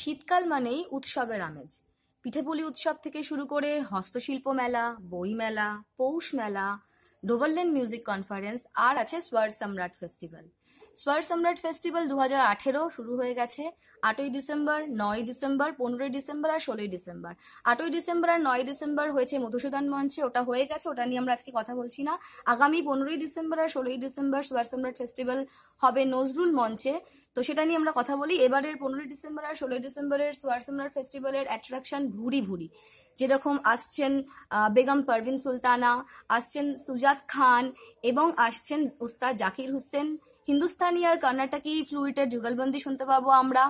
শীতকাল মানেই উৎসবের আমেজ পিঠেপুলি উৎসব থেকে শুরু করে হস্তশিল্প মেলা বই মেলা পৌষ মেলা ডোভারল্যান্ড মিউজিক কনফারেন্স আর আছে স্ওয়ার সম্রাট ফেস্টিভ্যাল স্বর সম্রাট ফেস্টিভ্যাল দু শুরু হয়ে গেছে আটই ডিসেম্বর নয় ডিসেম্বর পনেরোই ডিসেম্বর আর ষোলোই ডিসেম্বর আটই ডিসেম্বর আর নয় ডিসেম্বর হয়েছে মধুসূদন মঞ্চে ওটা হয়ে গেছে ওটা নিয়ে আমরা আজকে কথা বলছি না আগামী পনেরোই ডিসেম্বর আর ষোলোই ডিসেম্বর সুয়ার সম্রাট ফেস্টিভ্যাল হবে নজরুল মঞ্চে তো সেটা নিয়ে আমরা কথা বলি এবারের পনেরোই ডিসেম্বর আর ষোলোই ডিসেম্বরের সম্রাট ফেস্টিভ্যালের অ্যাট্রাকশন ভুরি ভুরি যেরকম আসছেন বেগম পারভিন সুলতানা আসছেন সুজাত খান এবং আসছেন উস্তাদ জাকির হোসেন হিন্দুস্তানি আর কর্ণাটকি ফ্লুইটের যুগলবন্দি শুনতে পাবো আমরা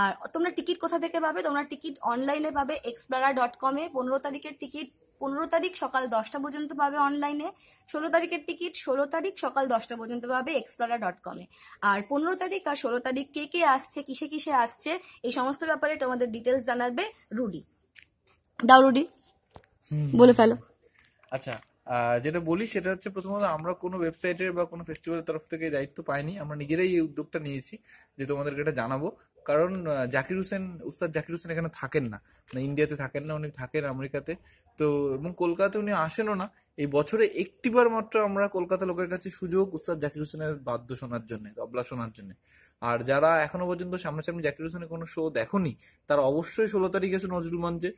আর তোমরা টিকিট কোথা থেকে পাবে তোমরা টিকিট অনলাইনে পাবে এক্সপ্লারা ডট কমে পনেরো তারিখের টিকিট পনেরো তারিখ সকাল দশটা পর্যন্ত পাবে অনলাইনে ষোলো তারিখের টিকিট ষোলো তারিখ সকাল দশটা পর্যন্ত পাবে এক্সপ্লারা ডট কমে আর পনেরো তারিখ আর ষোলো তারিখ কে কে আসছে কিসে কিসে আসছে এই সমস্ত ব্যাপারে তোমাদের ডিটেলস জানাবে রুডি দাও রুডি বলে ফেলো আচ্ছা যেটা বলি সেটা হচ্ছে প্রথমত আমরা কোনো ওয়েবসাইটের বা কোনো ফেস্টিভ্যালের তরফ থেকে দায়িত্ব পাইনি আমরা নিজেরাই এই উদ্যোগটা নিয়েছি যে তোমাদেরকে এটা জানাবো কারণ জাকির হোসেন উস্তাদ জাকির হোসেন এখানে থাকেন না ইন্ডিয়াতে মানে থাকেন না উনি থাকেন আমেরিকাতে তো এবং কলকাতাতে উনি আসেনও না এই বছরে একটিবার মাত্র আমরা কলকাতা লোকের কাছে সুযোগ উস্তাদ জাকির হোসেনের বাদ্য শোনার জন্য তবলা শোনার জন্য আর যারা এখনো পর্যন্ত সামনাসামনি জাকির হোসেনের কোনো শো দেখনি তারা অবশ্যই ষোলো তারিখ আছে নজরুল মঞ্চে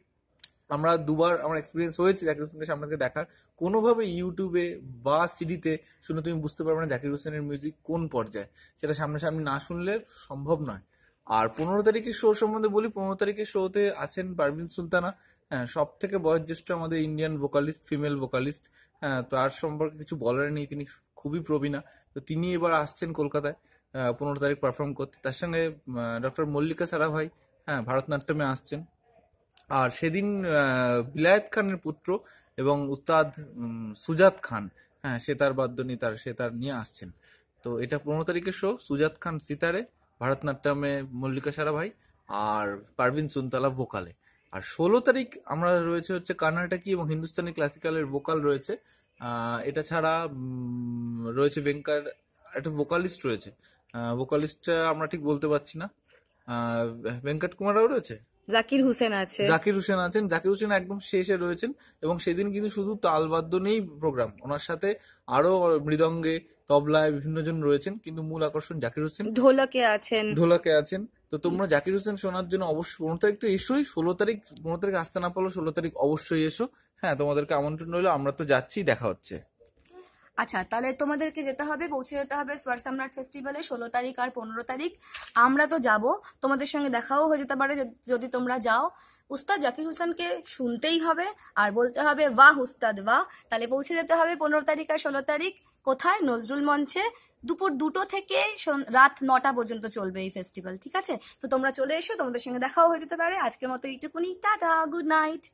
আমরা দুবার আমার এক্সপিরিয়েন্স হয়েছে জাকির হোসেনকে সামনে দেখার কোনোভাবে ইউটিউবে বা সিডিতে শুনে তুমি বুঝতে পারবে না জাকির হোসেনের মিউজিক কোন পর্যায়ে সেটা সামনাসামনি না শুনলে সম্ভব নয় আর পনেরো তারিখের শো সম্বন্ধে বলি পনেরো তারিখের শোতে আছেন পারভিন সুলতানা হ্যাঁ সব থেকে বয়োজ্যেষ্ঠ আমাদের ইন্ডিয়ান ভোকালিস্ট ফিমেল ভোকালিস্ট হ্যাঁ তার সম্পর্কে কিছু বলার নেই তিনি খুবই প্রবীণা তো তিনি এবার আসছেন কলকাতায় পনেরো তারিখ পারফর্ম করতে তার সঙ্গে ডক্টর মল্লিকা সারা ভাই হ্যাঁ ভারতনাট্যমে আসছেন আর সেদিন বিলায়ত খানের পুত্র এবং উস্তাদ সুজাত খান হ্যাঁ সে তার বাদ্যনি তার সে তার নিয়ে আসছেন তো এটা পনেরো তারিখের শো সুজাত খান সিতারে ভারতনাট্যমে মল্লিকা সারাভাই আর পারভিন সুন্তলা ভোকালে আর ষোলো তারিখ আমরা রয়েছে হচ্ছে কর্ণাটকি এবং হিন্দুস্তানি ক্লাসিক্যালের ভোকাল রয়েছে এটা ছাড়া রয়েছে ভেঙ্কার একটা ভোকালিস্ট রয়েছে ভোকালিস্টটা আমরা ঠিক বলতে পারছি না ভেঙ্কট কুমাররাও রয়েছে জাকির হুসেন আছে জাকির হোসেন আছেন জাকির হোসেন একদম শেষে রয়েছেন এবং সেদিন কিন্তু শুধু তালবাদ্য নেই প্রোগ্রাম ওনার সাথে আরো মৃদঙ্গে তবলায় বিভিন্ন জন রয়েছেন কিন্তু মূল আকর্ষণ জাকির হোসেন ঢোলকে আছেন ঢোলকে আছেন তো তোমরা জাকির হোসেন শোনার জন্য অবশ্যই পনেরো তারিখ তো এসোই ষোলো তারিখ পনেরো তারিখ আসতে না পারলো ষোলো তারিখ অবশ্যই এসো হ্যাঁ তোমাদেরকে আমন্ত্রণ রইলো আমরা তো যাচ্ছি দেখা হচ্ছে আচ্ছা তাহলে তোমাদেরকে যেতে হবে পৌঁছে যেতে হবে সম্রাট ফেস্টিভ্যালে ষোলো তারিখ আর পনেরো তারিখ আমরা তো যাব তোমাদের সঙ্গে দেখাও হয়ে যেতে পারে যদি তোমরা যাও উস্তাদ জাকির হোসেনকে শুনতেই হবে আর বলতে হবে ওয়া উস্তাদ ওয়া তাহলে পৌঁছে যেতে হবে পনেরো তারিখ আর ষোলো তারিখ কোথায় নজরুল মঞ্চে দুপুর দুটো থেকে রাত নটা পর্যন্ত চলবে এই ফেস্টিভ্যাল ঠিক আছে তো তোমরা চলে এসো তোমাদের সঙ্গে দেখাও হয়ে যেতে পারে আজকের মতো এইটুকুনি টাটা গুড নাইট